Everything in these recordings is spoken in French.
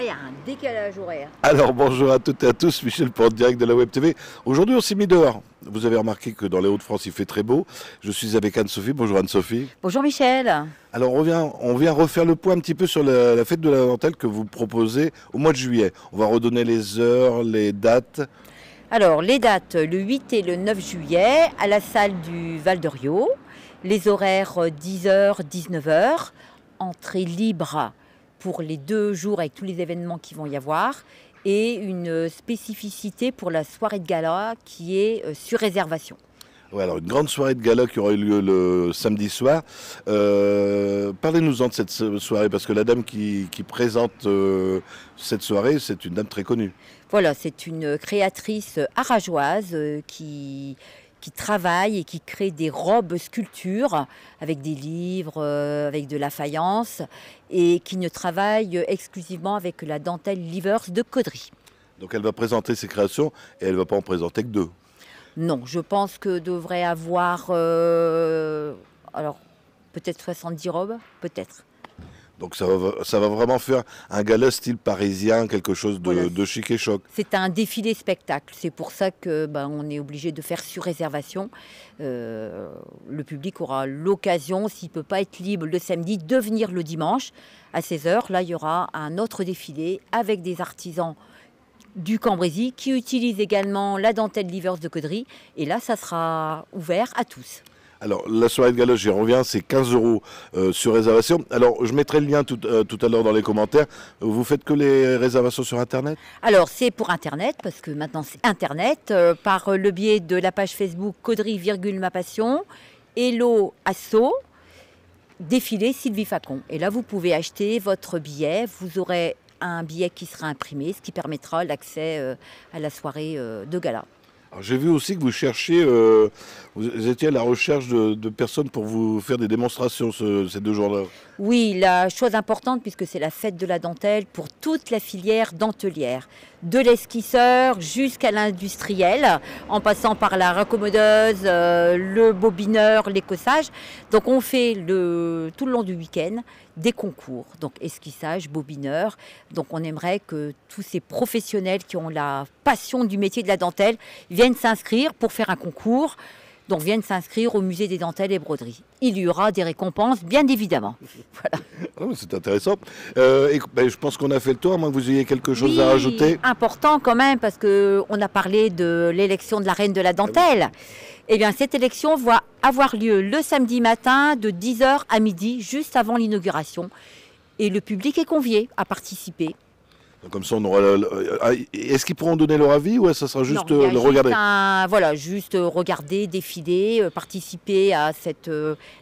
il y a un décalage horaire. Alors bonjour à toutes et à tous, Michel Porte, direct de la Web TV. Aujourd'hui, on s'est mis dehors. Vous avez remarqué que dans les Hauts-de-France, il fait très beau. Je suis avec Anne-Sophie. Bonjour Anne-Sophie. Bonjour Michel. Alors on vient, refaire le point un petit peu sur la, fête de la dentelle que vous proposez au mois de juillet. On va redonner les heures, les dates. Alors les dates, le 8 et le 9 juillet, à la salle du Val rio Les horaires 10h, euh, 19h. Entrée libre pour les deux jours avec tous les événements qui vont y avoir et une euh, spécificité pour la soirée de gala qui est euh, sur réservation. Ouais, alors une grande soirée de gala qui aura eu lieu le samedi soir. Euh, parlez-nous-en de cette soirée, parce que la dame qui, présente cette soirée, c'est une dame très connue. Voilà, c'est une créatrice arageoise qui qui travaille et qui crée des robes sculptures avec des livres, euh, avec de la faïence et qui ne travaille exclusivement avec la dentelle Livers de Caudry. Donc elle va présenter ses créations et elle ne va pas en présenter que deux. Non, je pense que devrait avoir euh, alors peut-être 70 robes, peut-être. Donc ça va, vraiment faire un gala style parisien, quelque chose de, chic et choc. C'est un défilé spectacle. C'est pour ça que ben, on est obligé de faire sur réservation. Euh, le public aura l'occasion, s'il ne peut pas être libre le samedi, de venir le dimanche à 16h. Là, il y aura un autre défilé avec des artisans du Cambrésis qui utilisent également la dentelle Livers de Caudry. Et là, ça sera ouvert à tous. Alors, la soirée de gala, j'y reviens, c'est 15 euros euh, sur réservation. Alors, je mettrai le lien euh, tout, à l'heure dans les commentaires. Vous faites que les réservations sur Internet Alors, c'est pour Internet, parce que maintenant c'est Internet, euh, par le biais de la page Facebook Caudry, virgule ma passion, Hello Asso, défilé Sylvie Facon. Et là, vous pouvez acheter votre billet. Vous aurez un billet qui sera imprimé, ce qui permettra l'accès à la soirée de gala j'ai vu aussi que vous cherchiez, euh, vous étiez à la recherche de, personnes pour vous faire des démonstrations ces deux jours-là. Oui, la chose importante, puisque c'est la fête de la dentelle, pour toute la filière dentelière de l'esquisseur jusqu'à l'industriel, en passant par la raccommodeuse, euh, le bobineur, l'écossage. Donc on fait le, tout le long du week-end des concours, donc esquissage, bobineur. Donc on aimerait que tous ces professionnels qui ont la passion du métier de la dentelle viennent s'inscrire pour faire un concours dont viennent s'inscrire au musée des dentelles et broderies. Il y aura des récompenses, bien évidemment. Ah c'est intéressant. Euh, ben, je pense qu'on a fait le tour, à moins que vous ayez quelque chose à ajouter. Important quand même, parce qu'on a parlé de l'élection de la reine de la dentelle. Ah eh bien, cette élection va avoir lieu le samedi matin de 10h à midi, juste avant l'inauguration. Et le public est convié à participer. Comme ça, euh, ah, Est-ce qu'ils pourront donner leur avis ou est-ce ça sera juste euh, le regarder Voilà, juste euh, regarder, défiler, participer à cette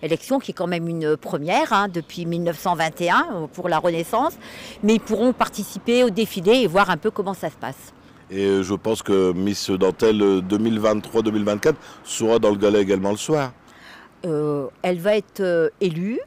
élection qui est quand même une première hein, depuis 1921 pour la Renaissance. Mais ils pourront participer au défilé et voir un peu comment ça se passe. Et je pense que Miss Dentelle 2023-2024 sera dans le Galet également le soir. elle va être élue,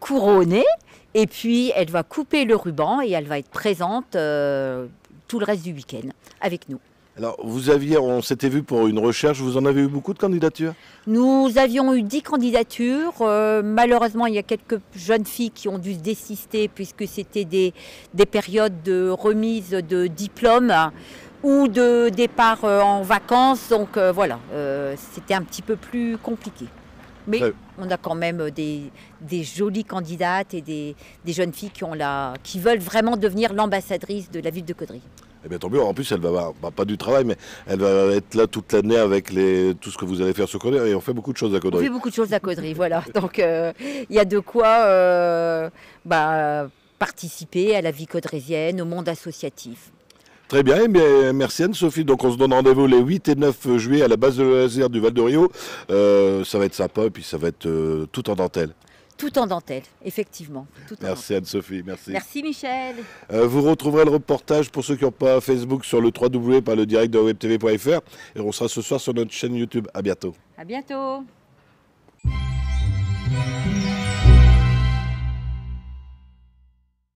couronnée. Et puis, elle va couper le ruban et elle va être présente euh, tout le reste du week-end avec nous. Alors, vous aviez, on s'était vu pour une recherche, vous en avez eu beaucoup de candidatures Nous avions eu 10 candidatures. Euh, malheureusement, il y a quelques jeunes filles qui ont dû se désister puisque c'était des, des périodes de remise de diplômes ou de départ euh, en vacances. Donc voilà, c'était un petit peu plus compliqué. Mais on a quand même euh, des, jolies candidates et des, jeunes filles qui, ont la, qui veulent vraiment devenir l'ambassadrice de la ville de Caudry. Eh bien, tant mieux. En plus, elle va avoir, bah, pas du travail, mais elle va être là toute l'année avec les, tout ce que vous allez faire sur Caudry. Et on fait beaucoup de choses à Caudry. On fait beaucoup de choses à Caudry, voilà. Donc, euh, il y a de quoi euh, bah, participer à la vie caudrésienne, au monde associatif. Très eh bien, merci Anne-Sophie. Donc on se donne rendez-vous les 8 et 9 juillet à la base de laser du Val de Rio. Euh, ça va être sympa et puis ça va être euh, tout en dentelle. Tout en dentelle, effectivement. merci Anne-Sophie, merci. Merci Michel. Euh, vous retrouverez le reportage pour ceux qui n'ont pas Facebook sur le 3W par le direct de webtv.fr et on sera ce soir sur notre chaîne YouTube. À bientôt. À bientôt.